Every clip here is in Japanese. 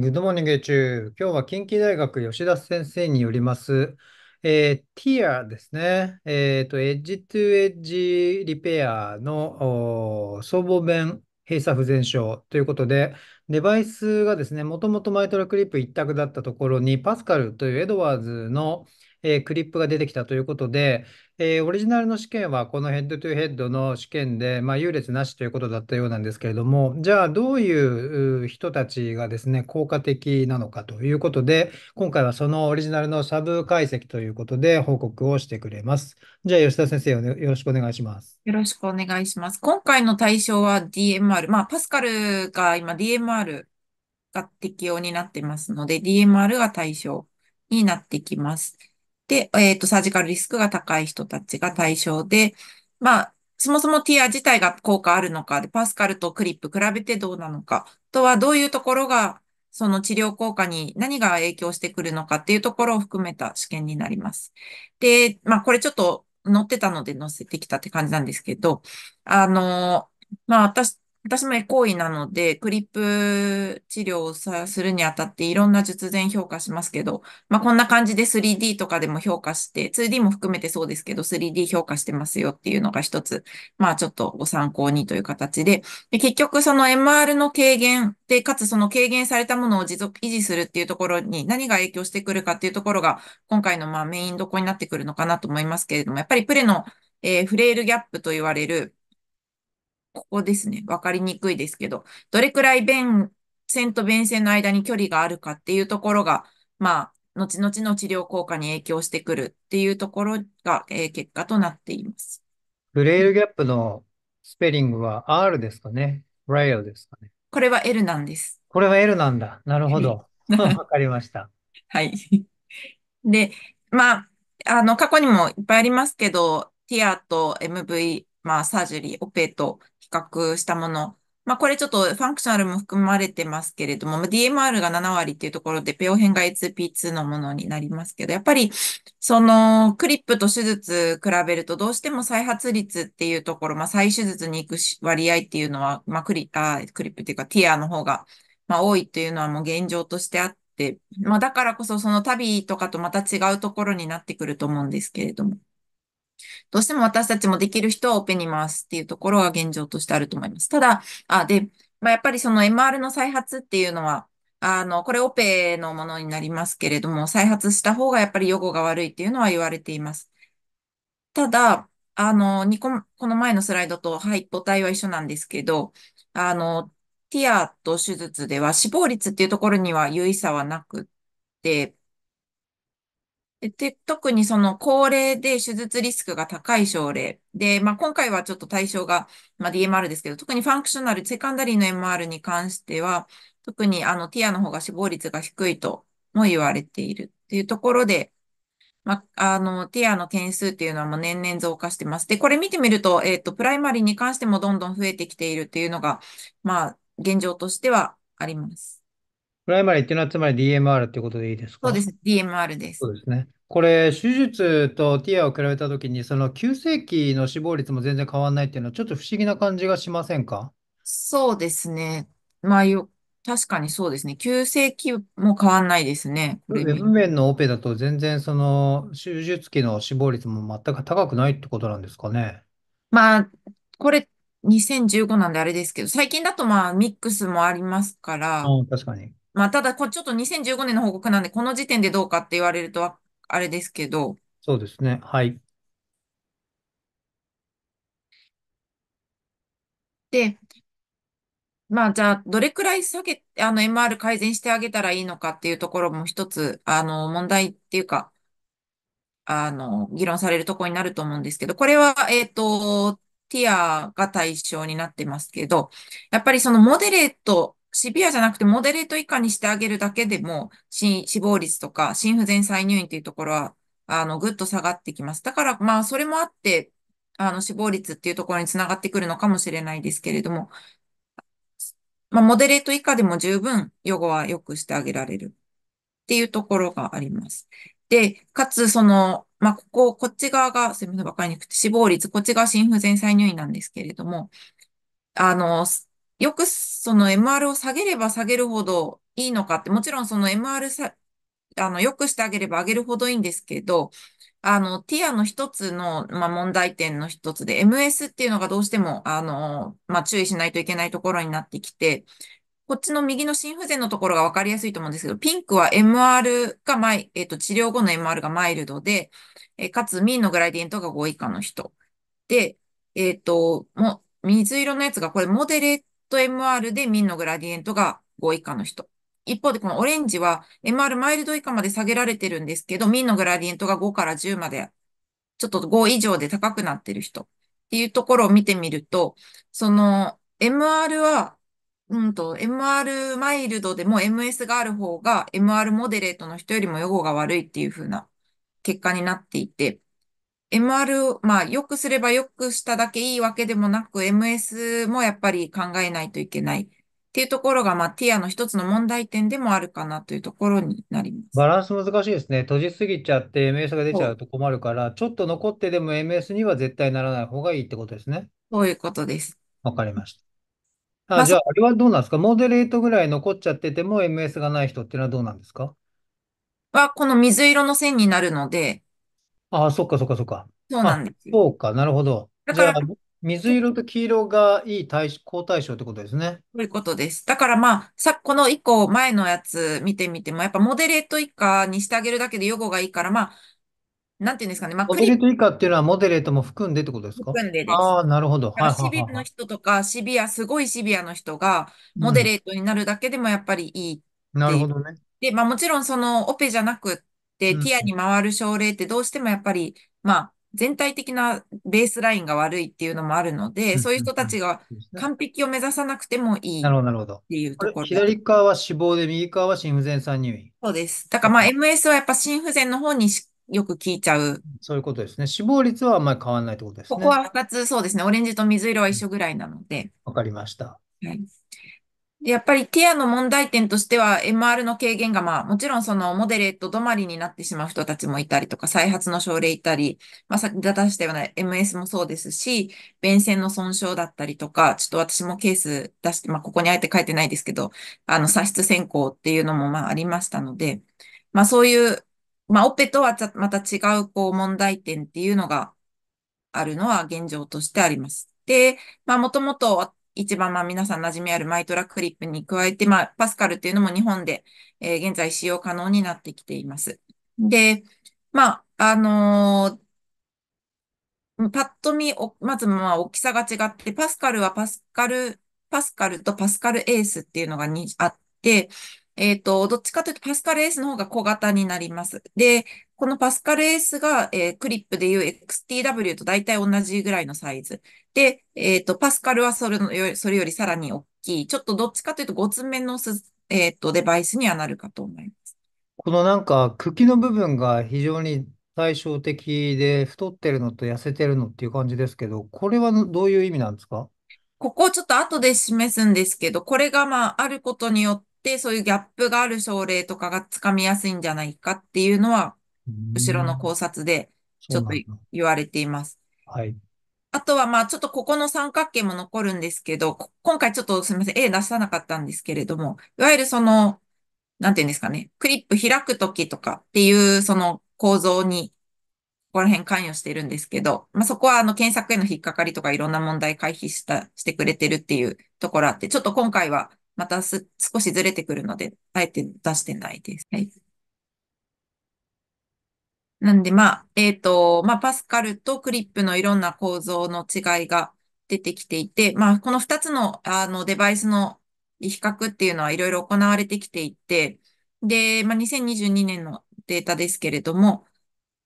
グッドモー t ング中、今日は近畿大学吉田先生によります、えー、ティアですね、えーと、エッジトゥエッジリペアの総合弁閉鎖不全症ということで、デバイスがですね、もともとマイトラクリップ一択だったところに、パスカルというエドワーズの、えー、クリップが出てきたということで、えー、オリジナルの試験はこのヘッドトゥヘッドの試験で、まあ、優劣なしということだったようなんですけれども、じゃあどういう人たちがですね、効果的なのかということで、今回はそのオリジナルのサブ解析ということで報告をしてくれます。じゃあ吉田先生よ、ね、よろしくお願いします。よろしくお願いします。今回の対象は DMR、まあ、パスカルが今 DMR が適用になってますので、DMR が対象になってきます。で、えっ、ー、と、サージカルリスクが高い人たちが対象で、まあ、そもそもティア自体が効果あるのか、で、パスカルとクリップ比べてどうなのか、とはどういうところが、その治療効果に何が影響してくるのかっていうところを含めた試験になります。で、まあ、これちょっと載ってたので載せてきたって感じなんですけど、あの、まあ私、私もエコーイなので、クリップ治療をするにあたっていろんな術前評価しますけど、まあ、こんな感じで 3D とかでも評価して、2D も含めてそうですけど、3D 評価してますよっていうのが一つ、まあちょっとご参考にという形で、で結局その MR の軽減で、かつその軽減されたものを持続、維持するっていうところに何が影響してくるかっていうところが、今回のまあメインどこになってくるのかなと思いますけれども、やっぱりプレの、えー、フレイルギャップと言われる、ここですね。わかりにくいですけど、どれくらい便線と便線の間に距離があるかっていうところが、まあ、後々の治療効果に影響してくるっていうところが、えー、結果となっています。ブレイルギャップのスペリングは R ですかねライオですかねこれは L なんです。これは L なんだ。なるほど。わかりました。はい。で、まあ、あの、過去にもいっぱいありますけど、ティアと MV、まあ、サージュリー、オペと較したもの。まあ、これちょっとファンクショナルも含まれてますけれども、まあ、DMR が7割っていうところで、ペオ変が P2 のものになりますけど、やっぱり、その、クリップと手術比べると、どうしても再発率っていうところ、まあ、再手術に行く割合っていうのは、まあ、クリ、あクリップっていうか、ティアの方が、まあ、多いっていうのはもう現状としてあって、まあ、だからこそ、その旅とかとまた違うところになってくると思うんですけれども。どうしても私たちもできる人はオペに回すっていうところが現状としてあると思います。ただ、あで、まあ、やっぱりその MR の再発っていうのは、あの、これオペのものになりますけれども、再発した方がやっぱり予後が悪いっていうのは言われています。ただ、あの、個、この前のスライドと、はい、母体は一緒なんですけど、あの、ティアと手術では死亡率っていうところには有意差はなくって、で、特にその高齢で手術リスクが高い症例。で、まあ、今回はちょっと対象が、まあ、DMR ですけど、特にファンクショナル、セカンダリーの MR に関しては、特にあのティアの方が死亡率が低いとも言われているっていうところで、まあ、あの、ティアの件数っていうのはもう年々増加してます。で、これ見てみると、えっ、と、プライマリーに関してもどんどん増えてきているっていうのが、まあ、現状としてはあります。プライマリーっていうのはつまり DMR っていうことでいいですかそうです。DMR です。そうですね。これ、手術とティアを比べたときに、その急性期の死亡率も全然変わらないっていうのは、ちょっと不思議な感じがしませんかそうですね。まあよ、確かにそうですね。急性期も変わんないですね。こウれェブ面のオペだと全然その手術期の死亡率も全く高くないってことなんですかね。まあ、これ2015なんであれですけど、最近だとまあミックスもありますから、ああ、確かに。まあ、ただ、これちょっと2015年の報告なんで、この時点でどうかって言われると、あれですけど。そうですね。はい。で、まあ、じゃあ、どれくらい下げ、あの、MR 改善してあげたらいいのかっていうところも一つ、あの、問題っていうか、あの、議論されるところになると思うんですけど、これは、えっと、ティアが対象になってますけど、やっぱりそのモデレートシビアじゃなくてモデレート以下にしてあげるだけでも、死亡率とか心不全再入院というところは、あの、ぐっと下がってきます。だから、まあ、それもあって、あの、死亡率っていうところにつながってくるのかもしれないですけれども、まあ、モデレート以下でも十分予後は良くしてあげられるっていうところがあります。で、かつ、その、まあ、ここ、こっち側が、すみません、わかりにくくて、死亡率、こっちが心不全再入院なんですけれども、あの、よくその MR を下げれば下げるほどいいのかって、もちろんその MR さ、あの、良くしてあげれば上げるほどいいんですけど、あの、ティアの一つの、まあ、問題点の一つで、MS っていうのがどうしても、あの、まあ、注意しないといけないところになってきて、こっちの右の心不全のところがわかりやすいと思うんですけど、ピンクは MR がマイ、えっ、と、治療後の MR がマイルドで、えかつ、ミンのグラディエントが5以下の人。で、えっ、と、も水色のやつがこれモデレーと MR でミンのグラディエントが5以下の人。一方でこのオレンジは MR マイルド以下まで下げられてるんですけど、ミンのグラディエントが5から10まで、ちょっと5以上で高くなってる人っていうところを見てみると、その MR は、うんと、MR マイルドでも MS がある方が MR モデレートの人よりも予後が悪いっていう風な結果になっていて、MR、まあ、良くすれば良くしただけいいわけでもなく、MS もやっぱり考えないといけないっていうところが、まあ、ティアの一つの問題点でもあるかなというところになります。バランス難しいですね。閉じすぎちゃって MS が出ちゃうと困るから、ちょっと残ってでも MS には絶対ならない方がいいってことですね。そういうことです。わかりました。あ、あ、じゃあ、あれはどうなんですかモデレートぐらい残っちゃってても MS がない人っていうのはどうなんですかは、この水色の線になるので、ああ、そっかそっかそっか。そうなあ、んですよ。そうか、なるほど。だじかゃあ、ら、水色と黄色がいい対し好対象ってことですね。そういうことです。だからまあ、さ、この一個前のやつ見てみても、やっぱモデレート以下にしてあげるだけで予後がいいから、まあ、なんていうんですかね、まあ、モクデリレート以下っていうのはモデレートも含んでってことですか含んでです。ああ、なるほど。だかはらいシビアのは人とか、シビア、すごいシビアの人が、モデレートになるだけでもやっぱりいいっなてるほどね。で、まあもちろんそのオペじゃなくっで、ティアに回る症例ってどうしてもやっぱり、まあ、全体的なベースラインが悪いっていうのもあるので、そういう人たちが完璧を目指さなくてもいい。なるほど、っていうところ。左側は死亡で、右側は心不全さん入院。そうです。だからまあ MS はやっぱ心不全の方によく聞いちゃう。そういうことですね。死亡率はあんまり変わらないってことですね。ここは2つ、そうですね。オレンジと水色は一緒ぐらいなので。わかりました。はい。やっぱりティアの問題点としては MR の軽減がまあもちろんそのモデレート止まりになってしまう人たちもいたりとか再発の症例いたり、まあ先き出したような MS もそうですし、便箋の損傷だったりとか、ちょっと私もケース出して、まあここにあえて書いてないですけど、あの差出選考っていうのもまあありましたので、まあそういう、まあオペとはまた違うこう問題点っていうのがあるのは現状としてあります。で、まあもともと一番まあ皆さん馴染みあるマイトラクリップに加えて、まあ、パスカルっていうのも日本で、えー、現在使用可能になってきています。で、まあ、あのー、パッと見まずまあ大きさが違って、パスカルはパスカル、パスカルとパスカルエースっていうのがにあって、えっ、ー、と、どっちかというとパスカルエースの方が小型になります。で、このパスカル S が、えー、クリップでいう XTW と大体同じぐらいのサイズ。で、えっ、ー、と、パスカルはそれのよそれよりさらに大きい、ちょっとどっちかというと5つ目のす、えっ、ー、と、デバイスにはなるかと思います。このなんか茎の部分が非常に対照的で太ってるのと痩せてるのっていう感じですけど、これはどういう意味なんですかここちょっと後で示すんですけど、これがまああることによってそういうギャップがある症例とかがつかみやすいんじゃないかっていうのは後ろの考察でちょっと言われています。はい。あとは、まあ、ちょっとここの三角形も残るんですけど、今回ちょっとすみません、A 出さなかったんですけれども、いわゆるその、なんていうんですかね、クリップ開くときとかっていう、その構造に、ここら辺関与してるんですけど、まあ、そこは、あの、検索への引っかかりとかいろんな問題回避した、してくれてるっていうところあって、ちょっと今回は、またす、少しずれてくるので、あえて出してないです。はい。なんで、まあ、えっ、と、まあ、パスカルとクリップのいろんな構造の違いが出てきていて、まあ、この2つの、あの、デバイスの比較っていうのはいろいろ行われてきていて、で、まあ、2022年のデータですけれども、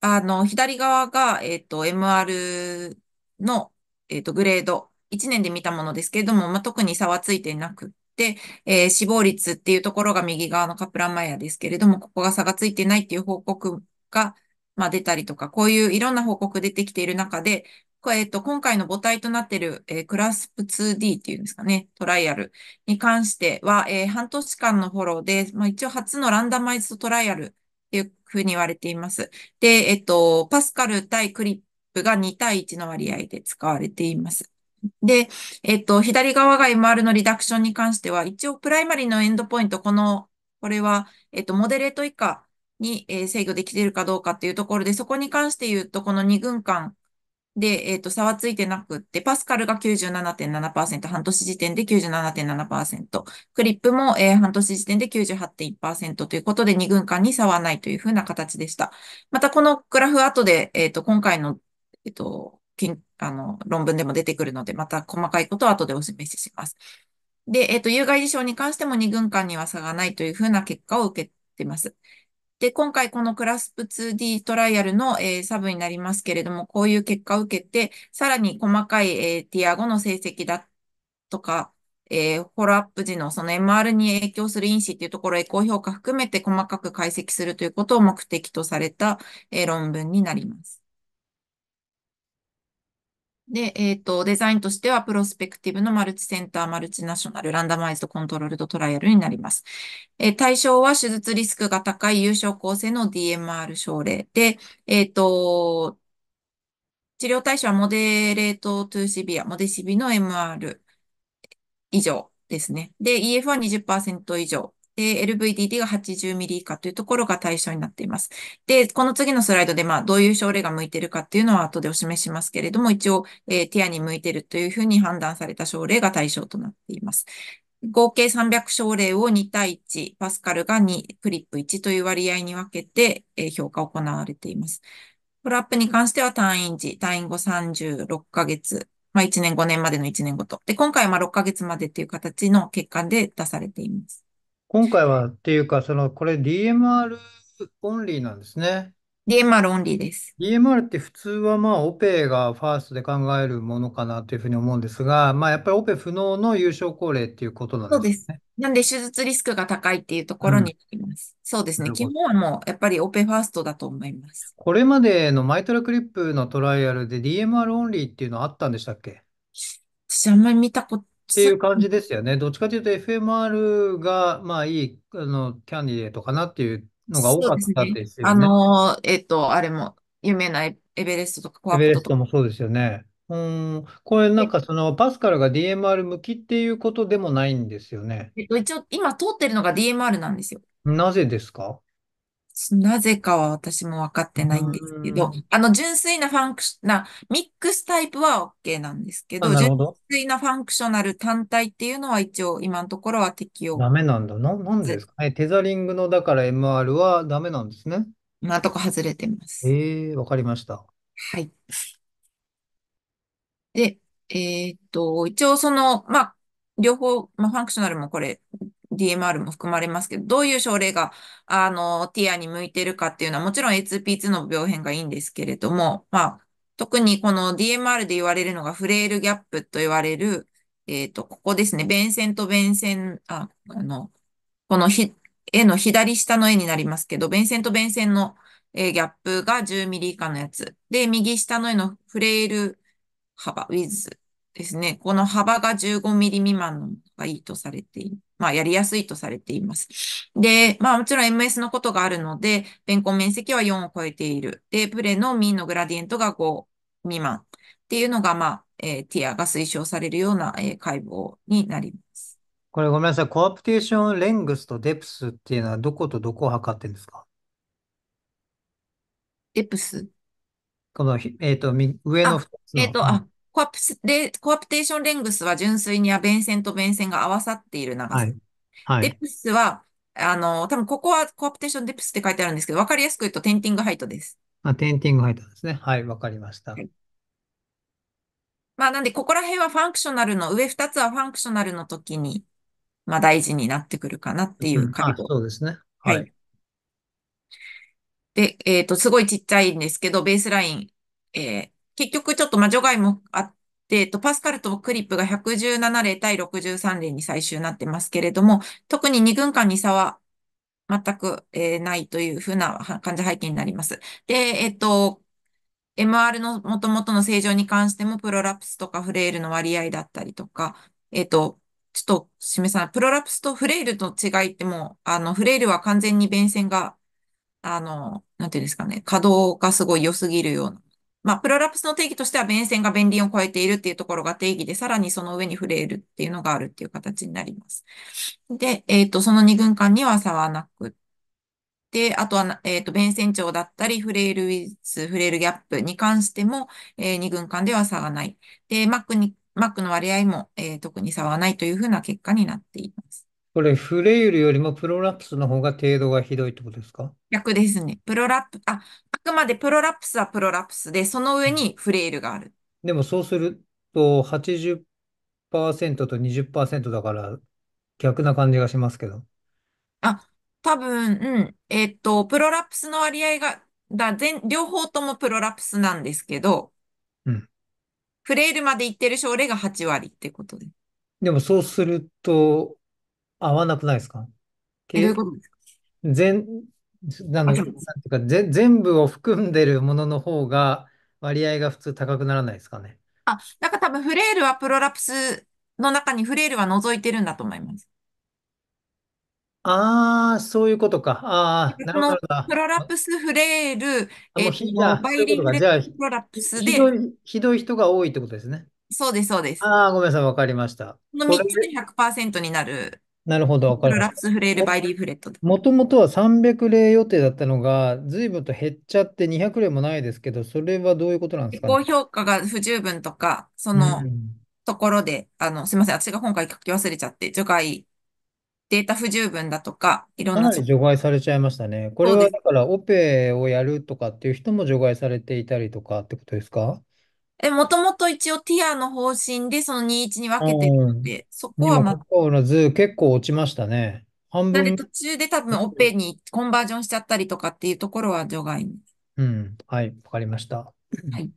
あの、左側が、えっ、と、MR の、えっ、と、グレード、1年で見たものですけれども、まあ、特に差はついてなくって、えー、死亡率っていうところが右側のカプランマイヤーですけれども、ここが差がついてないっていう報告が、まあ、出たりとか、こういういろんな報告出てきている中で、えっと、今回の母体となっている、えー、クラスプ 2D っていうんですかね、トライアルに関しては、えー、半年間のフォローで、まあ、一応初のランダマイズトライアルっていうふうに言われています。で、えっと、パスカル対クリップが2対1の割合で使われています。で、えっと、左側が MR のリダクションに関しては、一応プライマリのエンドポイント、この、これは、えっと、モデレート以下に、えー、制御できているかどうかっていうところで、そこに関して言うと、この2軍間で、えっ、ー、と、差はついてなくって、パスカルが97.7%、半年時点で97.7%、クリップも、えー、半年時点で98.1%ということで、2軍間に差はないというふうな形でした。また、このグラフ後で、えっ、ー、と、今回の、えっ、と、あの、論文でも出てくるので、また細かいことは後でお示しします。で、えっ、と、有害事象に関しても2軍間には差がないというふうな結果を受けています。で、今回このクラスプ 2D トライアルの、えー、サブになりますけれども、こういう結果を受けて、さらに細かい、えー、ティア5の成績だとか、えー、フォローアップ時のその MR に影響する因子っていうところ、へ高評価含めて細かく解析するということを目的とされた、えー、論文になります。で、えっ、ー、と、デザインとしては、プロスペクティブのマルチセンター、マルチナショナル、ランダマイズドコントロールドトライアルになります。えー、対象は手術リスクが高い有症候性の DMR 症例で、えっ、ー、と、治療対象はモデレートトゥーシビア、モデシビの MR 以上ですね。で、EF は20%以上。で、LVDD が 80mm 以下というところが対象になっています。で、この次のスライドで、まあ、どういう症例が向いているかっていうのは後でお示しますけれども、一応、えー、ティアに向いているというふうに判断された症例が対象となっています。合計300症例を2対1、パスカルが2、クリップ1という割合に分けて、えー、評価を行われています。フォローアップに関しては退院時、退院後36ヶ月、まあ1年5年までの1年ごと。で、今回はまあ6ヶ月までという形の結果で出されています。今回はっていうか、その、これ DMR オンリーなんですね。DMR オンリーです。DMR って普通はまあオペがファーストで考えるものかなというふうに思うんですが、まあやっぱりオペ不能の優勝高齢っていうことなんそうでですね。なんで手術リスクが高いっていうところになります。そうですなね。るほ基ど本はもうやっぱりオペファーストだと思います。これまでのマイトラクリップのトライアルで DMR オンリーっていうのあったんでしたっけ私あんまり見たことっていう感じですよね。どっちかというと FMR が、まあいい、あの、キャンディレートかなっていうのが多かったですね。あのー、えっと、あれも、有名なエベレストとかコエベレストもそうですよね。うん、これなんかそのパスカルが DMR 向きっていうことでもないんですよね。えっと、一応、今通ってるのが DMR なんですよ。なぜですかなぜかは私も分かってないんですけど、あの、純粋なファンクショな、ミックスタイプは OK なんですけど、ど純粋なファンクショナル単体っていうのは一応今のところは適用。ダメなんだ。な、なんですかえテザリングの、だから MR はダメなんですね。今のとこ外れてます。ええー、わかりました。はい。で、えー、っと、一応その、まあ、両方、まあ、ファンクショナルもこれ、DMR も含まれますけど、どういう症例が、あの、ティアに向いてるかっていうのは、もちろん A2P2 の病変がいいんですけれども、まあ、特にこの DMR で言われるのがフレイルギャップと言われる、えっ、ー、と、ここですね、便箋と便箋、あ、あの、このひ、絵の左下の絵になりますけど、便箋と便箋の、えギャップが10ミリ以下のやつ。で、右下の絵のフレイル幅、ウィズですね。この幅が15ミリ未満のがいいとされていまあ、やりやすいとされています。で、まあ、もちろん MS のことがあるので、弁根面積は4を超えている。で、プレのミンのグラディエントが5未満っていうのが、まあ、えー、ティアが推奨されるような、えー、解剖になります。これごめんなさい。コアプテーションレングスとデプスっていうのはどことどこを測ってるんですかデプスこの、えっ、ー、と、上の2つえっ、ー、と、あ、コアプレコアプテーションレングスは純粋には便線と弁線が合わさっている長さ。はい。はい、デプスは、あの、多分ここはコアプテーションデプスって書いてあるんですけど、わかりやすく言うとテンティングハイトです。あ、テンティングハイトですね。はい、わかりました。はい、まあ、なんで、ここら辺はファンクショナルの、上2つはファンクショナルの時に、まあ、大事になってくるかなっていう感じ、うん、そうですね。はい。はい、で、えっ、ー、と、すごいちっちゃいんですけど、ベースライン、えー、結局ちょっと魔女外もあって、えっと、パスカルとクリップが117例対63例に最終なってますけれども、特に2軍間に差は全く、えー、ないというふうな患者背景になります。で、えっと、MR の元々の正常に関しても、プロラプスとかフレイルの割合だったりとか、えっと、ちょっと、しめさん、プロラプスとフレイルの違いってもあの、フレイルは完全に便線が、あの、なんていうんですかね、稼働がすごい良すぎるようなまあ、プロラプスの定義としては、弁線が弁輪を超えているっていうところが定義で、さらにその上に触れるっていうのがあるっていう形になります。で、えっ、ー、と、その二軍間には差はなくで、あとは、えっ、ー、と、弁線長だったり、フレールウィズ、フレールギャップに関しても、えー、軍間では差がない。で、マックに、マックの割合も、えー、特に差はないというふうな結果になっています。これ、フレイルよりもプロラプスの方が程度がひどいってことですか逆ですね。プロラプ、あ、くまでプロラプスはプロラプスで、その上にフレイルがある。でもそうすると80、と20%だから逆な感じがしますけど。あ、多分、うん。えっ、と、プロラプスの割合が、だ、全、両方ともプロラプスなんですけど、うん。フレイルまでいってる症例が8割ってことで。でもそうすると、合わなくないですかどういうことですか全、なの、なんか、ぜ、全部を含んでるものの方が割合が普通高くならないですかね。あ、なんか多分フレイルはプロラプスの中にフレイルは除いてるんだと思います。ああ、そういうことか。ああ、なこるほのどな。プロラプス、フレイル、あ、えもうっひ、と、あ、バそうイいうこリとフか。レじゃあ、プロラプスひで、い、ひどい人が多いってことですね。そうです、そうです。ああ、ごめんなさい、わかりました。このこ3れつでで100%になるなるほど、わかりまラスフレールバイリーフレット。もともとは300例予定だったのが、随分と減っちゃって200例もないですけど、それはどういうことなんですかね。評価が不十分とか、そのんところで、あの、すみません、私が今回書き忘れちゃって、除外、データ不十分だとか、いろんかななり除外されちゃいましたね。これそうはでだからオペをやるとかっていう人も除外されていたりとかってことですかえ、もともと一応ティアの方針でその21に分けてるん。で、そこはまあ、結構落ちましたね。半分、途中で多分オペにコンバージョンしちゃったりとかっていうところは除外に。うん、はい、わかりました。はい。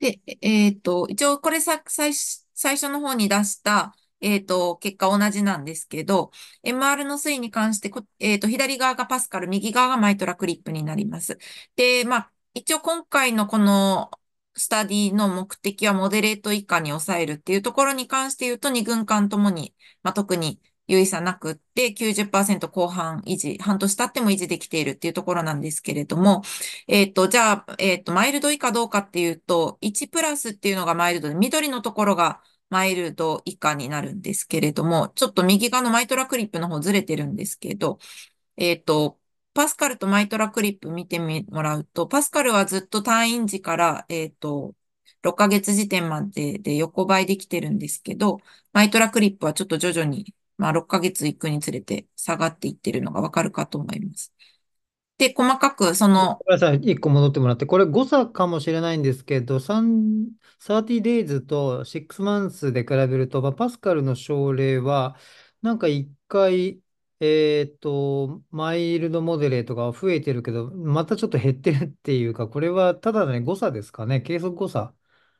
で、えっと、一応これさ、最初、最初の方に出した、えっと、結果同じなんですけど、MR の推移に関してこ、えっと、左側がパスカル、右側がマイトラクリップになります。で、まあ、一応今回のこのスタディの目的はモデレート以下に抑えるっていうところに関して言うと、2軍間ともに、まあ、特に有意差なくって90%後半維持、半年経っても維持できているっていうところなんですけれども、えっ、と、じゃあ、えっ、と、マイルド以下どうかっていうと、1プラスっていうのがマイルドで、緑のところがマイルド以下になるんですけれども、ちょっと右側のマイトラクリップの方ずれてるんですけど、えっ、と、パスカルとマイトラクリップ見てもらうと、パスカルはずっと退院時から、えっ、ー、と、6ヶ月時点までで横ばいできてるんですけど、マイトラクリップはちょっと徐々に、まあ6ヶ月行くにつれて下がっていってるのがわかるかと思います。で、細かく、その。ごめんなさい、1個戻ってもらって、これ誤差かもしれないんですけど、3 30 days と6 months で比べると、まあ、パスカルの症例は、なんか1回、えーっと、マイルドモデレートが増えてるけど、またちょっと減ってるっていうか、これはただね、誤差ですかね、計測誤差。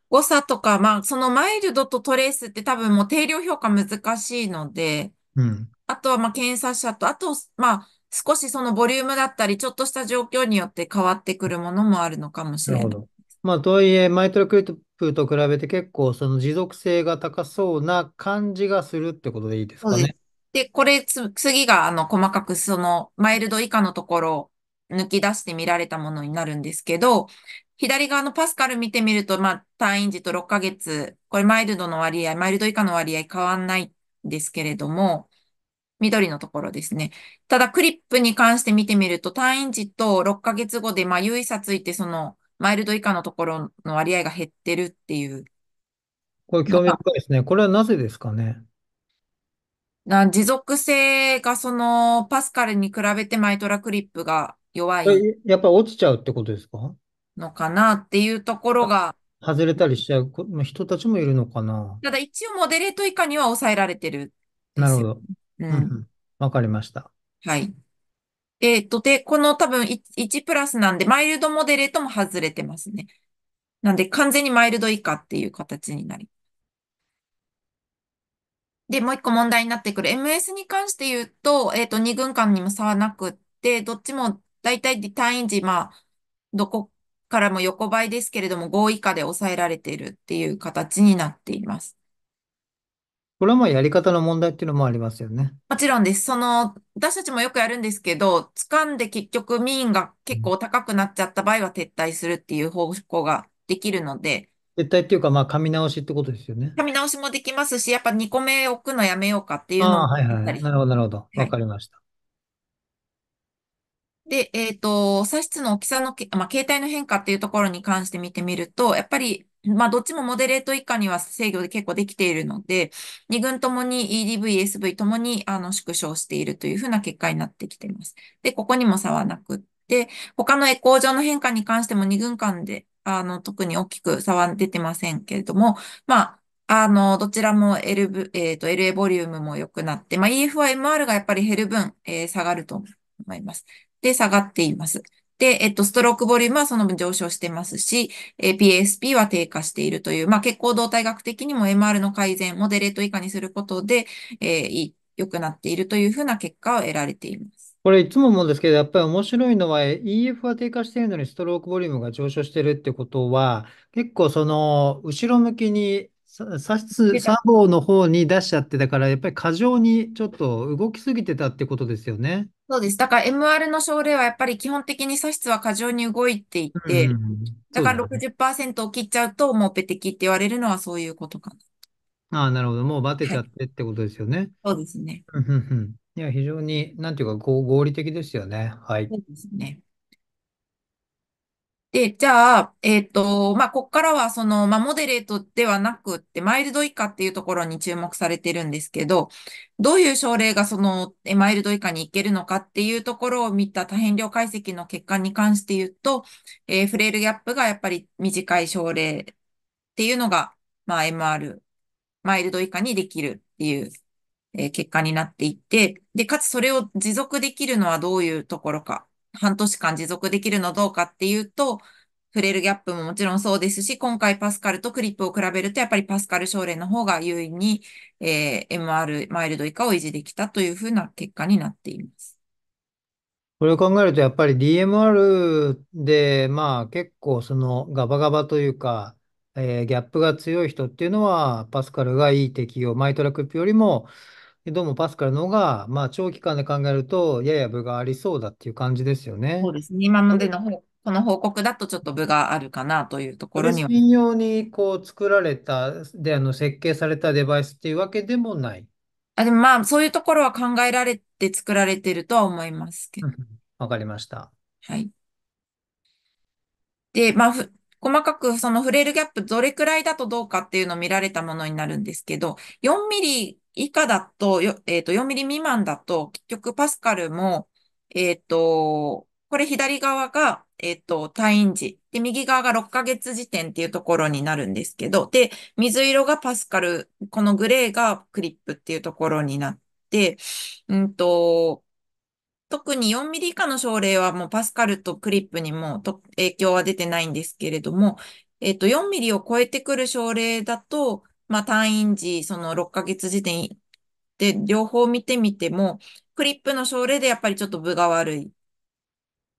誤差とか、まあ、そのマイルドとトレースって多分もう定量評価難しいので、うん。あとはまあ検査者と、あと、まあ、少しそのボリュームだったり、ちょっとした状況によって変わってくるものもあるのかもしなるれほない。ど。まあ、とはいえ、マイトラクリップと比べて結構その持続性が高そうな感じがするってことでいいですかね。で、これつ、次が、あの、細かくその、マイルド以下のところを抜き出して見られたものになるんですけど、左側のパスカル見てみると、まあ、退院時と6ヶ月、これマイルドの割合、マイルド以下の割合変わんないんですけれども、緑のところですね。ただ、クリップに関して見てみると、退院時と6ヶ月後で、まあ、有意差ついて、その、マイルド以下のところの割合が減ってるっていう。これ興味深いですね。これはなぜですかね。な持続性がそのパスカルに比べてマイトラクリップが弱いやっぱ落ちちゃうってことですかのかなっていうところが。外れたりしちゃう人たちもいるのかな。ただ一応モデレート以下には抑えられてる、なるほど。うん。わかりました。はい。えっと、で、この多分 1, 1プラスなんで、マイルドモデレートも外れてますね。なんで完全にマイルド以下っていう形になりで、もう一個問題になってくる。MS に関して言うと、えっと、二軍間にも差はなくって、どっちも大体単位時、まあ、どこからも横ばいですけれども、5以下で抑えられているっていう形になっています。これはまあやり方の問題っていうのもありますよね。もちろんです。その、私たちもよくやるんですけど、掴んで結局民意が結構高くなっちゃった場合は撤退するっていう方向ができるので、絶対っていうか、まあ、み直しってことですよね。み直しもできますし、やっぱ2個目置くのやめようかっていうのもああ、はいはあっい。なりるほど、なるほど。はいわかりました。で、えっと、差室の大きさのけ、まあ、形態の変化っていうところに関して見てみると、やっぱり、まあ、どっちもモデレート以下には制御で結構できているので、2群ともに EDV、SV ともにあの縮小しているというふうな結果になってきています。で、ここにも差はなくっで、他のエコー上の変化に関しても2分間で、あの、特に大きく差は出てませんけれども、まあ、あの、どちらも L、えっ、ー、と、LA ボリュームも良くなって、まあ、EF は MR がやっぱり減る分、えー、下がると思います。で、下がっています。で、えっと、ストロークボリュームはその分上昇してますし、えー、PSP は低下しているという、まあ、血行動態学的にも MR の改善、モデレート以下にすることで、えー、良くなっているというふうな結果を得られています。これいつも思うんですけど、やっぱり面白いのは、EF は低下しているのにストロークボリュームが上昇しているってことは、結構その、後ろ向きに、さ差し、サの方に出しちゃってたから、やっぱり過剰にちょっと動きすぎてたってことですよね。そうです。だから MR の症例はやっぱり基本的に左室は過剰に動いていて、んうん、だから60%を切っちゃうともうペテキって言われるのはそういうことかな。ああ、なるほど。もうバテちゃってってことですよね。そうですね。いや、非常に、なんていうか、こ合理的ですよね。はい。ですね。で、じゃあ、えっと、まあ、ここからは、その、まあ、モデレートではなくって、マイルド以下っていうところに注目されてるんですけど、どういう症例がその、えマイルド以下にいけるのかっていうところを見た多変量解析の結果に関して言うと、えー、フレイルギャップがやっぱり短い症例っていうのが、まあ、MR、マイルド以下にできるっていうえ結果になっていって、で、かつそれを持続できるのはどういうところか、半年間持続できるのどうかっていうと、触れるギャップももちろんそうですし、今回パスカルとクリップを比べると、やっぱりパスカル症例の方が優位に、えー、MR、マイルド以下を維持できたというふうな結果になっています。これを考えると、やっぱり DMR で、まあ結構そのガバガバというか、えー、ギャップが強い人っていうのは、パスカルがいい適用、マイトラクリップよりも、どうもパスカルの方が、まあ、長期間で考えると、やや分がありそうだっていう感じですよね。そうですね。今までのほこの報告だとちょっと部があるかなというとこころには。専用にこう作られた、で、あの設計されたデバイスっていうわけでもない。あ、でもまあ、そういうところは考えられて作られてるとは思いますけど。わかりました。はい。で、まあ、ふ細かくそのフレールギャップどれくらいだとどうかっていうのを見られたものになるんですけど、4ミリ以下だと、よえっ、ー、と、4ミリ未満だと、結局パスカルも、えっ、ー、と、これ左側が、えっ、ー、と、退院時。で、右側が6ヶ月時点っていうところになるんですけど、で、水色がパスカル、このグレーがクリップっていうところになって、うんと、特に4ミリ以下の症例はもうパスカルとクリップにもと影響は出てないんですけれども、えっ、ー、と、4ミリを超えてくる症例だと、まあ、退院時、その6ヶ月時点で両方見てみても、クリップの症例でやっぱりちょっと分が悪い。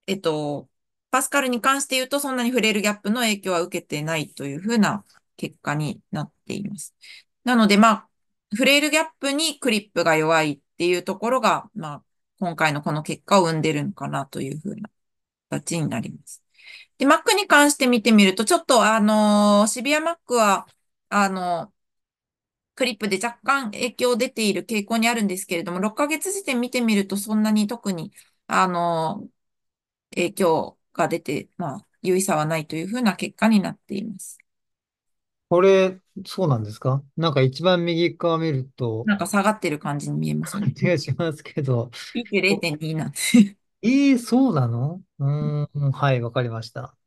えっと、パスカルに関して言うと、そんなにフレールギャップの影響は受けてないというふうな結果になっています。なので、まあ、フレールギャップにクリップが弱いっていうところが、まあ、今回のこの結果を生んでるのかなというふうな形になります。で、Mac に関して見てみると、ちょっとあのー、シビア Mac は、あのクリップで若干影響出ている傾向にあるんですけれども、6ヶ月時点見てみるとそんなに特に、あの、影響が出て、まあ、有意差はないというふうな結果になっています。これ、そうなんですかなんか一番右側見ると、なんか下がってる感じに見えますね。じがしますけど、0.2なん ええそうなのうん、はい、わかりました。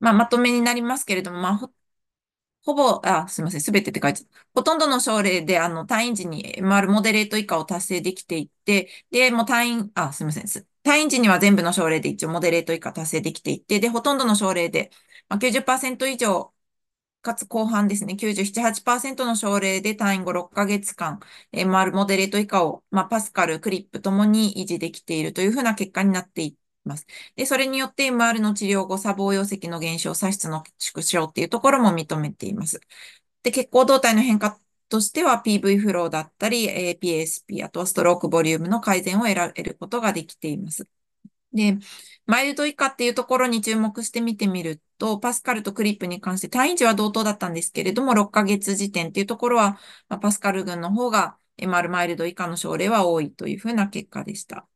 まあ、まとめになりますけれども、まあ、ほぼ、あ、すみません、すべてって書いてほとんどの症例で、あの、退院時に MR モデレート以下を達成できていて、で、もう退院、あ、すみません、退院時には全部の症例で一応モデレート以下達成できていて、で、ほとんどの症例で、まあ、90%以上、かつ後半ですね、97、8%の症例で退院後6ヶ月間、MR モデレート以下を、まあ、パスカル、クリップともに維持できているというふうな結果になっていて、ます。で、それによって MR の治療後、砂防溶石の減少、砂質の縮小っていうところも認めています。で、血行動態の変化としては PV フローだったり、PSP、あとはストロークボリュームの改善を得られることができています。で、マイルド以下っていうところに注目して見てみると、パスカルとクリップに関して単位値は同等だったんですけれども、6ヶ月時点っていうところは、まあ、パスカル群の方が MR マイルド以下の症例は多いというふうな結果でした。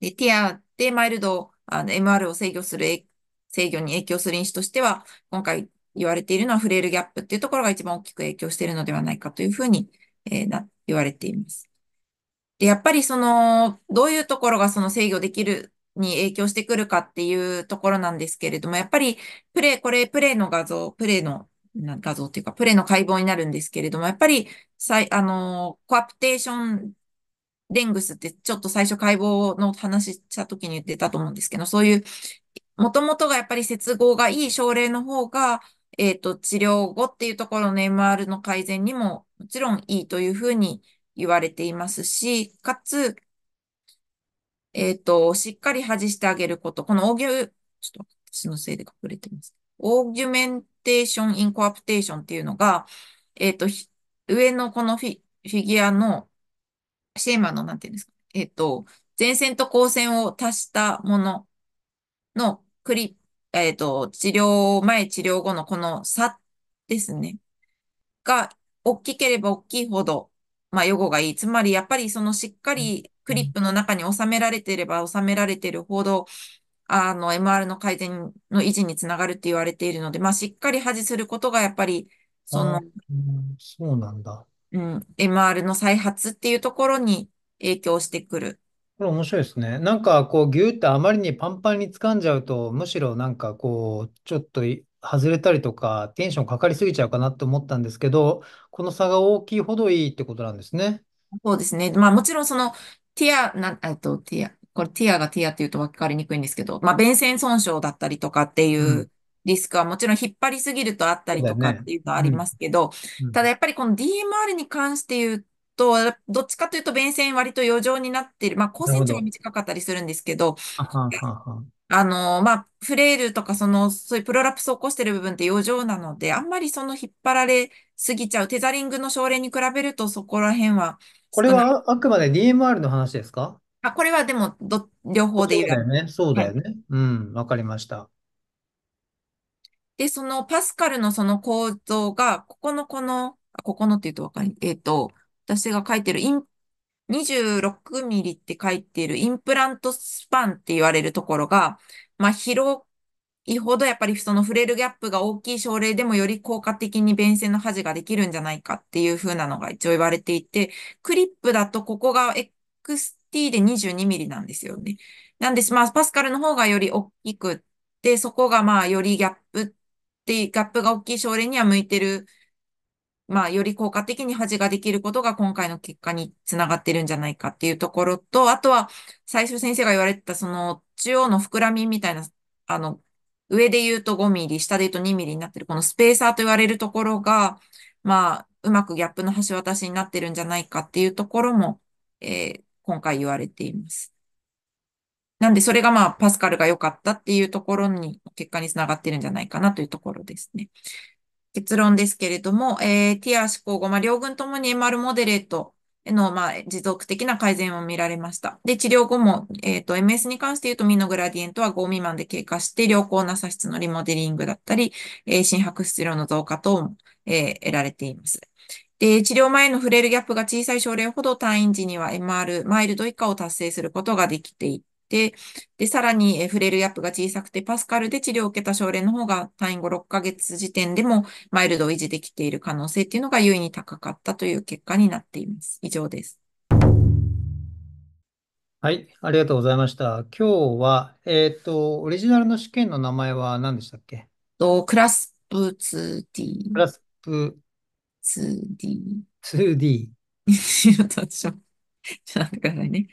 で、ティアでマイルド、あの、MR を制御する、制御に影響する因子としては、今回言われているのはフレールギャップっていうところが一番大きく影響しているのではないかというふうに、えー、な、言われています。で、やっぱりその、どういうところがその制御できる、に影響してくるかっていうところなんですけれども、やっぱりプレイ、これプレイの画像、プレイの画像っていうか、プレイの解剖になるんですけれども、やっぱり、あの、コアプテーションデングスってちょっと最初解剖の話した時に言ってたと思うんですけど、そういう、もともとがやっぱり接合がいい症例の方が、えっ、ー、と、治療後っていうところの MR の改善にももちろんいいというふうに言われていますし、かつ、えっ、ー、と、しっかり外してあげること、このオーギュ、ちょっと私のせいで隠れてます。オーギュメンテーション・インコアプテーションっていうのが、えっ、ー、と、上のこのフィフィギュアのシェーマの、なんていうんですか、えっ、と、前線と後線を足したもののクリ、えっ、と、治療前、治療後のこの差ですね。が、大きければ大きいほど、まあ、予後がいい。つまり、やっぱりそのしっかりクリップの中に収められてれば収められてるほど、あの、MR の改善の維持につながるって言われているので、まあ、しっかり恥することが、やっぱり、その、そうなんだ。うん、MR の再発っていうところに影響してくる。これ面白いですね。なんかこう、ぎゅーってあまりにパンパンに掴んじゃうと、むしろなんかこう、ちょっと外れたりとか、テンションかかりすぎちゃうかなって思ったんですけど、この差が大きいほどいいってことなんですね。そうですね。まあもちろんその、ティア、な、えっと、ティア、これティアがティアっていうと分かりにくいんですけど、まあ、便線損傷だったりとかっていう、うリスクはもちろん引っ張りすぎるとあったりとかっていうのはありますけど、ねうん、ただやっぱりこの DMR に関して言うと、どっちかというと弁線割と余剰になっている。まあ、高線長が短かったりするんですけど、あの、まあ、フレイルとか、その、そういうプロラプスを起こしている部分って余剰なので、あんまりその引っ張られすぎちゃう。テザリングの症例に比べると、そこら辺は。これはあくまで DMR の話ですかあ、これはでもど、両方で言う。そうだよね。そうだよね。はい、うん、わかりました。で、そのパスカルのその構造が、ここのこの、ここのって言うとわかり、えっ、ー、と、私が書いてるイン、26ミリって書いてるインプラントスパンって言われるところが、まあ広いほどやっぱりそのフレルギャップが大きい症例でもより効果的に便箋の端ができるんじゃないかっていう風なのが一応言われていて、クリップだとここが XT で22ミリなんですよね。なんです、まあパスカルの方がより大きくって、そこがまあよりギャップってギャップが大きい症例には向いてる、まあ、より効果的に恥ができることが今回の結果につながってるんじゃないかっていうところと、あとは、最初先生が言われてた、その、中央の膨らみみたいな、あの、上で言うと5ミリ、下で言うと2ミリになってる、このスペーサーと言われるところが、まあ、うまくギャップの橋渡しになってるんじゃないかっていうところも、えー、今回言われています。なんで、それがまあ、パスカルが良かったっていうところに、結果につながってるんじゃないかなというところですね。結論ですけれども、えー、ティア施行後、まあ、両軍ともに MR モデレートへの、まあ、持続的な改善を見られました。で、治療後も、えっ、ー、と、MS に関して言うと、ミノグラディエントは5未満で経過して、良好な差質のリモデリングだったり、えー、心拍質量の増加等も、えー、得られています。で、治療前のフレるルギャップが小さい症例ほど退院時には MR マイルド以下を達成することができていて、で、さらに触れるアップが小さくて、パスカルで治療を受けた症例の方が退院後6ヶ月時点でもマイルドを維持できている可能性っていうのが優位に高かったという結果になっています。以上です。はい、ありがとうございました。今日は、えっ、ー、と、オリジナルの試験の名前は何でしたっけと、クラスプ 2D。クラスプ 2D。2D。ちょっと、ちょっと待ってくださいね。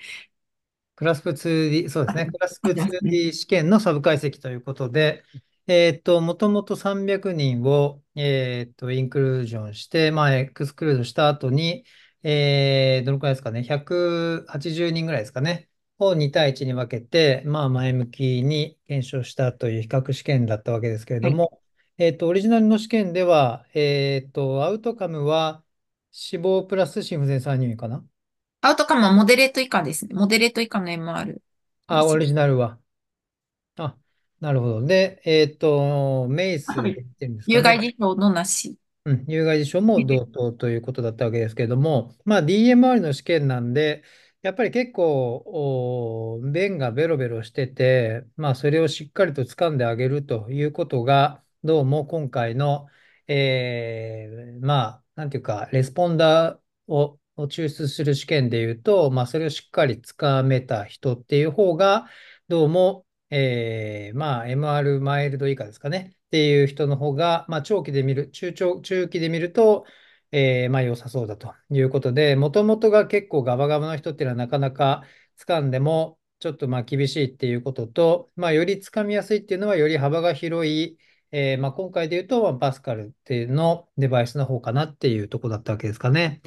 クラスプ 2D、そうですね。クラスプ 2D 試験のサブ解析ということで、えっ、と、もともと300人を、えっ、と、インクルージョンして、まあ、エクスクルードした後に、えー、どのくらいですかね、180人ぐらいですかね、を2対1に分けて、まあ、前向きに検証したという比較試験だったわけですけれども、えっと、オリジナルの試験では、えっと、アウトカムは死亡プラス心不全再入院かなアウトカムはモデレート以下ですね。モデレート以下の MR。あ、オリジナルは。あ、なるほど。で、えっと、メイスね有害事象のなし。うん、有害事象も同等ということだったわけですけれども、まあ、DMR の試験なんで、やっぱり結構、お便がベロベロしてて、まあ、それをしっかりと掴んであげるということが、どうも今回の、えー、まあ、なんていうか、レスポンダーをを抽出する試験でいうと、まあ、それをしっかりつかめた人っていう方が、どうも、えー、まあ、MR マイルド以下ですかね、っていう人の方が、まあ、長期で見る、中長、中期で見ると、えー、まあ、良さそうだということで、もともとが結構ガバガバの人っていうのはなかなかつかんでも、ちょっとまあ厳しいっていうことと、まあ、より掴みやすいっていうのは、より幅が広い、えー、まあ、今回で言うと、まあ、パスカルっていうのデバイスの方かなっていうとこだったわけですかね。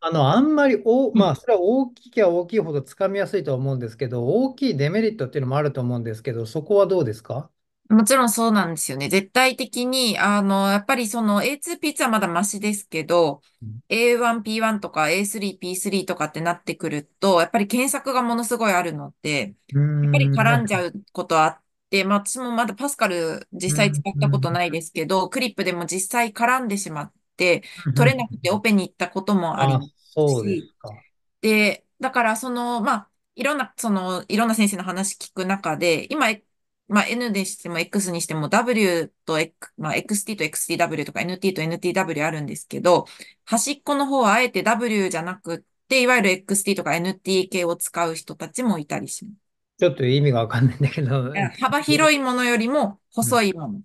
あの、あんまりお、まあ、それは大ききゃ大きいほどつかみやすいと思うんですけど、大きいデメリットっていうのもあると思うんですけど、そこはどうですかもちろんそうなんですよね。絶対的に、あの、やっぱりその A2、P2 はまだマシですけど、A1、P1 とか A3、P3 とかってなってくると、やっぱり検索がものすごいあるので、やっぱり絡んじゃうことはあっで、まあ、私もまだパスカル実際使ったことないですけど、クリップでも実際絡んでしまって、取れなくてオペに行ったこともありますし、そうですかで、だからその、まあ、いろんな、その、いろんな先生の話聞く中で、今、まあ、N でしても X にしても W と、X、まあ、XT と XTW とか NT と NTW あるんですけど、端っこの方はあえて W じゃなくて、いわゆる XT とか NT 系を使う人たちもいたりします。ちょっと意味がわかんないんだけど。幅広いものよりも細いもの。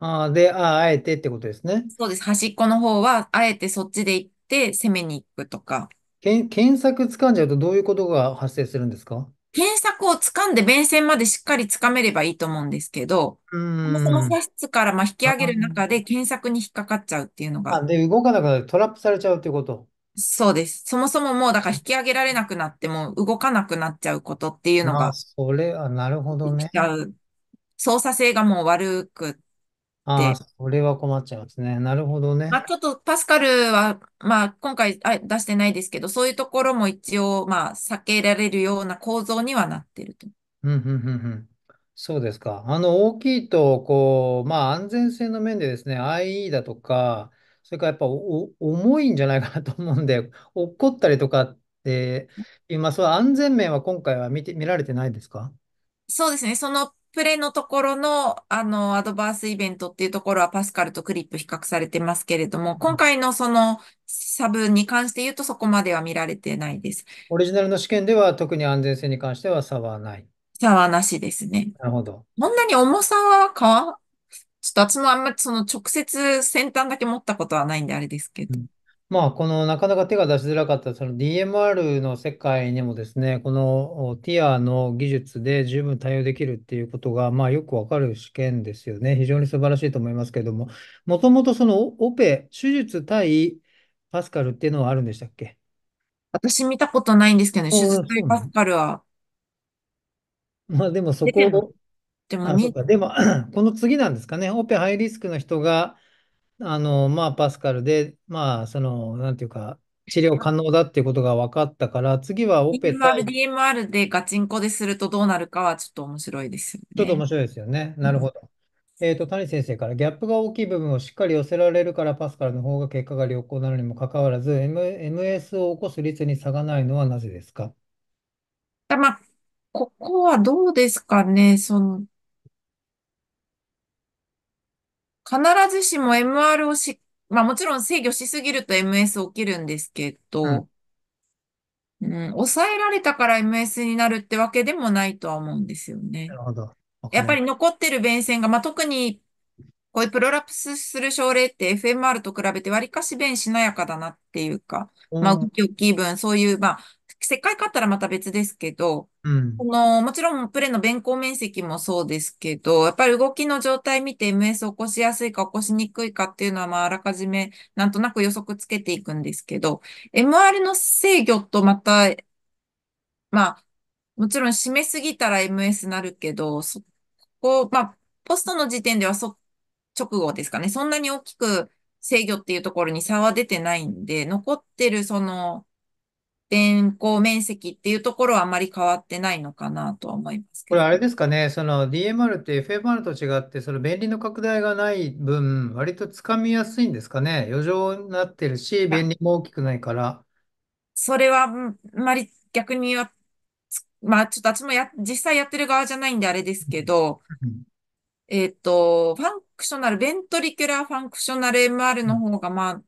ああ、で、ああ、あえてってことですね。そうです。端っこの方は、あえてそっちで行って攻めに行くとか。けん検索掴んじゃうとどういうことが発生するんですか検索を掴んで弁線までしっかり掴めればいいと思うんですけど、その差質からまあ引き上げる中で検索に引っかかっちゃうっていうのが。あ、で、動かなくなる、トラップされちゃうっていうこと。そうです。そもそももうだから引き上げられなくなっても動かなくなっちゃうことっていうのまあ、がそれは、なるほど起きちゃう。操作性がもう悪くああ、それは困っちゃいますね。なるほどね。まあ、ちょっとパスカルは、まあ、今回出してないですけど、そういうところも一応、まあ、避けられるような構造にはなってると。うん、うん、うん、うん。そうですか。あの、大きいと、こう、まあ、安全性の面でですね、IE だとか、それからやっぱお重いんじゃないかなと思うんで、落っこったりとかって、今、そ安全面は今回は見て、見られてないですかそうですね。そのプレのところの、あの、アドバースイベントっていうところはパスカルとクリップ比較されてますけれども、今回のその差分に関して言うとそこまでは見られてないです。オリジナルの試験では特に安全性に関しては差はない。差はなしですね。なるほど。こんなに重さは変わちょっと私もあんまりその直接先端だけ持ったことはないんであれですけど。うんまあ、このなかなか手が出しづらかったその DMR の世界にもですね、このティアの技術で十分対応できるっていうことが、まあ、よくわかる試験ですよね。非常に素晴らしいと思いますけれども、もともとそのオペ、手術対パスカルっていうのはあるんでしたっけ私見たことないんですけどね、手術対パスカルは。まあでもそこでも、あそうかでもこの次なんですかね、オペハイリスクの人が、あの、まあ、パスカルで、まあ、その、なんていうか、治療可能だっていうことが分かったから、次はオペ対 DMR、DMR でガチンコでするとどうなるかはちょっと面白いですよちょっとね。面白いですよね。なるほど。えっと、谷先生から、ギャップが大きい部分をしっかり寄せられるから、パスカルの方が結果が良好なのにもかかわらず、M、s を起こす率に差がないのはなぜですかだまあ、ここはどうですかね。その、必ずしも MR をし、まあもちろん制御しすぎると MS 起きるんですけど、うんうん、抑えられたから MS になるってわけでもないとは思うんですよね。なるほど。やっぱり残ってる便箋が、まあ、特にこういうプロラプスする症例って FMR と比べて割かし便しなやかだなっていうか、まあ、大きい分、そういう、まあ、か灰買ったらまた別ですけど、うん、このもちろんプレイの弁行面積もそうですけど、やっぱり動きの状態見て MS 起こしやすいか起こしにくいかっていうのは、まあ、あらかじめなんとなく予測つけていくんですけど、MR の制御とまた、まあ、もちろん締めすぎたら MS なるけど、そこ、まあ、ポストの時点ではそ、直後ですかね。そんなに大きく制御っていうところに差は出てないんで、残ってるその電光面積っていうところはあまり変わってないのかなとは思いますけこれあれですかね、その DMR って FMR と違って、その便利の拡大がない分、割とつかみやすいんですかね。余剰になってるし、便利も大きくないから。それは、うんあまり逆には、まあちょっと私もや、実際やってる側じゃないんであれですけど、えっと、ファンクショナル、ベントリキュラーファンクショナル MR の方が、まあ、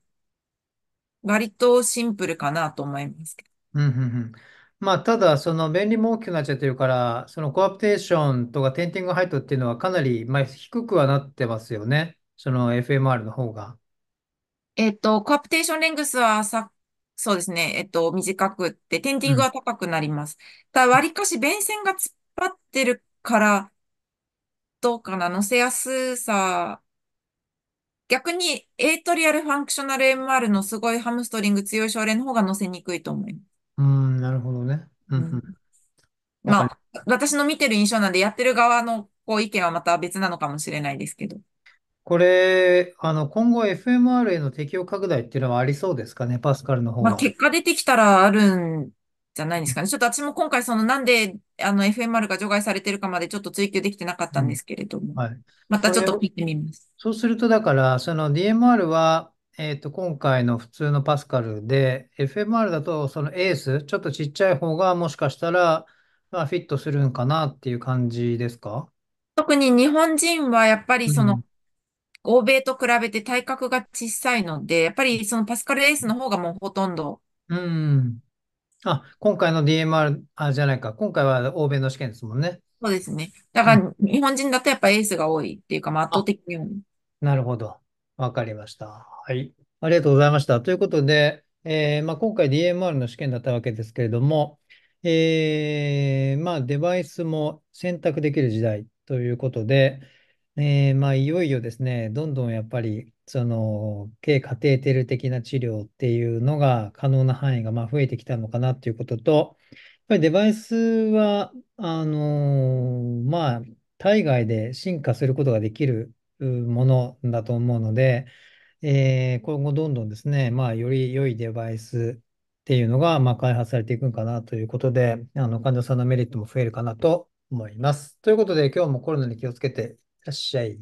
割とシンプルかなと思いますけど。うんうんうん。まあ、ただ、その便利も大きくなっちゃってるから、そのコアプテーションとかテンティングハイトっていうのはかなり、まあ、低くはなってますよね。その FMR の方が。えっと、コアプテーションレングスはさ、そうですね、えっと、短くって、テンティングは高くなります。ただ、りかし、便線が突っ張ってるから、どうかな、乗せやすさ、逆に、エイトリアルファンクショナル MR のすごいハムストリング強い症例の方が乗せにくいと思います。うん、なるほどね。うんうん。なんかまあ、私の見てる印象なんで、やってる側のこう意見はまた別なのかもしれないですけど。これ、あの、今後 FMR への適用拡大っていうのはありそうですかね、パスカルの方まあ、の。結果出てきたらあるんじゃないですかね。ちょっと私も今回、そのなんであの FMR が除外されてるかまでちょっと追求できてなかったんですけれども、はい。またちょっれと聞いてみます。そうすると、だから、その DMR は、えっと、今回の普通のパスカルで、FMR だとそのエース、ちょっとちっちゃい方がもしかしたら、まあ、フィットするんかなっていう感じですか特に日本人はやっぱりその、うん欧米と比べて体格が小さいので、やっぱりそのパスカルエースの方がもうほとんど。うん。あ、今回の DMR、あ、じゃないか。今回は欧米の試験ですもんね。そうですね。だから日本人だとやっぱエースが多いっていうか、まあ、圧倒的になるほど。わかりました。はい。ありがとうございました。ということで、えーまあ、今回 DMR の試験だったわけですけれども、えーまあ、デバイスも選択できる時代ということで、えーまあ、いよいよですね、どんどんやっぱり、その、軽カテーテル的な治療っていうのが可能な範囲がまあ増えてきたのかなっていうことと、やっぱりデバイスは、あのーまあ、体外で進化することができるものだと思うので、えー、今後どんどんですね、まあ、より良いデバイスっていうのが、まあ、開発されていくんかなということで、あの、患者さんのメリットも増えるかなと思います。ということで、今日もコロナに気をつけていらっしゃい。